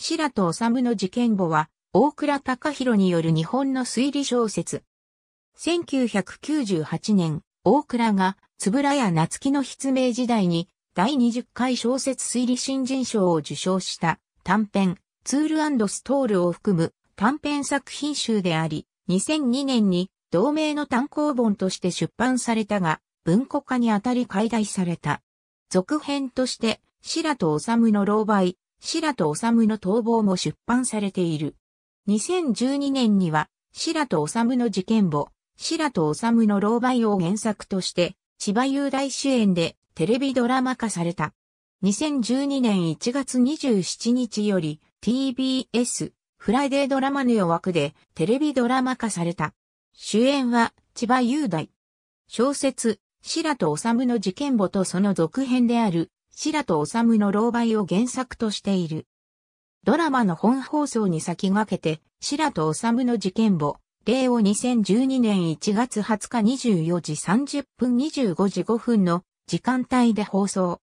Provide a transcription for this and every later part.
白戸治の事件簿は、大倉隆弘による日本の推理小説。1998年、大倉が、つぶらや夏樹の筆名時代に、第20回小説推理新人賞を受賞した短編、ツールストールを含む短編作品集であり、2002年に同名の単行本として出版されたが、文庫化にあたり解題された。続編として、白戸治の老媒、白戸治の逃亡も出版されている。2012年には、白戸治の事件簿、白戸治の老媒を原作として、千葉雄大主演でテレビドラマ化された。2012年1月27日より TBS フライデードラマネオ枠でテレビドラマ化された。主演は千葉雄大。小説、白戸治の事件簿とその続編である白戸治の狼狽を原作としている。ドラマの本放送に先駆けて、白戸治の事件簿、令を2012年1月20日24時30分25時5分の時間帯で放送。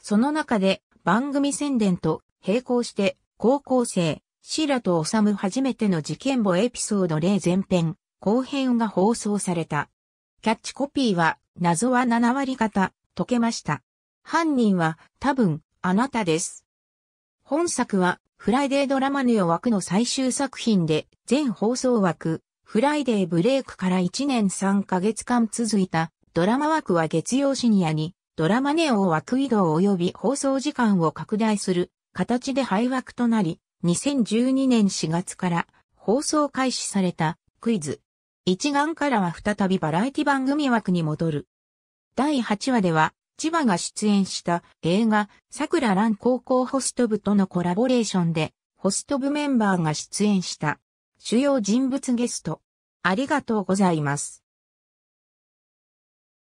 その中で番組宣伝と並行して高校生、白戸治初めての事件簿エピソード例前編、後編が放送された。キャッチコピーは、謎は7割方、解けました。犯人は多分あなたです。本作はフライデードラマネオ枠の最終作品で全放送枠フライデーブレイクから1年3ヶ月間続いたドラマ枠は月曜深夜にドラマネオ枠移動及び放送時間を拡大する形で廃枠となり2012年4月から放送開始されたクイズ一眼からは再びバラエティ番組枠に戻る。第8話では千葉が出演した映画、桜蘭高校ホスト部とのコラボレーションで、ホスト部メンバーが出演した主要人物ゲスト。ありがとうございます。